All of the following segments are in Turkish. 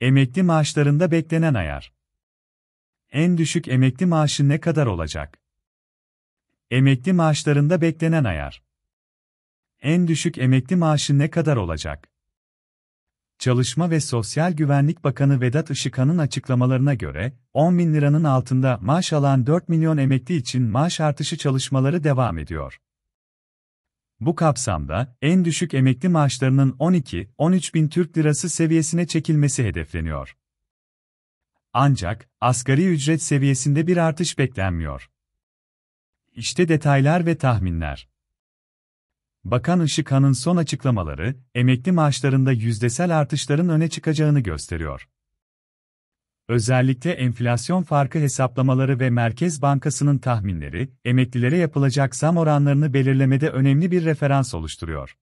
Emekli maaşlarında beklenen ayar. En düşük emekli maaşı ne kadar olacak? Emekli maaşlarında beklenen ayar. En düşük emekli maaşı ne kadar olacak? Çalışma ve Sosyal Güvenlik Bakanı Vedat Işıkan'ın açıklamalarına göre, 10 bin liranın altında maaş alan 4 milyon emekli için maaş artışı çalışmaları devam ediyor. Bu kapsamda, en düşük emekli maaşlarının 12-13 bin Türk lirası seviyesine çekilmesi hedefleniyor. Ancak, asgari ücret seviyesinde bir artış beklenmiyor. İşte detaylar ve tahminler. Bakan Işıkhan'ın son açıklamaları, emekli maaşlarında yüzdesel artışların öne çıkacağını gösteriyor. Özellikle enflasyon farkı hesaplamaları ve Merkez Bankası'nın tahminleri, emeklilere yapılacak zam oranlarını belirlemede önemli bir referans oluşturuyor.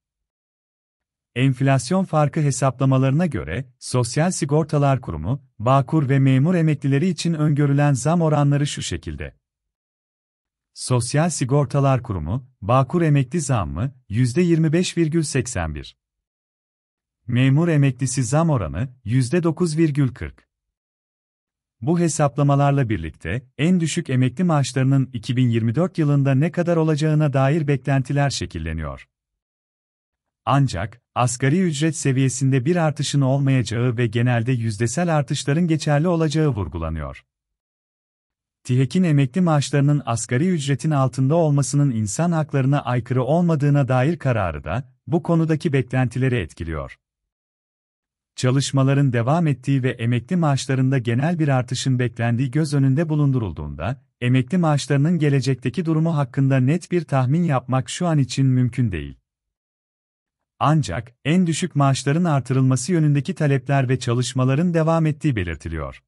Enflasyon farkı hesaplamalarına göre, Sosyal Sigortalar Kurumu, Bağkur ve memur emeklileri için öngörülen zam oranları şu şekilde. Sosyal Sigortalar Kurumu, Bağkur emekli zammı %25,81. Memur emeklisi zam oranı %9,40. Bu hesaplamalarla birlikte en düşük emekli maaşlarının 2024 yılında ne kadar olacağına dair beklentiler şekilleniyor. Ancak asgari ücret seviyesinde bir artışın olmayacağı ve genelde yüzdesel artışların geçerli olacağı vurgulanıyor. TİHEK'in emekli maaşlarının asgari ücretin altında olmasının insan haklarına aykırı olmadığına dair kararı da bu konudaki beklentileri etkiliyor çalışmaların devam ettiği ve emekli maaşlarında genel bir artışın beklendiği göz önünde bulundurulduğunda, emekli maaşlarının gelecekteki durumu hakkında net bir tahmin yapmak şu an için mümkün değil. Ancak en düşük maaşların artırılması yönündeki talepler ve çalışmaların devam ettiği belirtiliyor.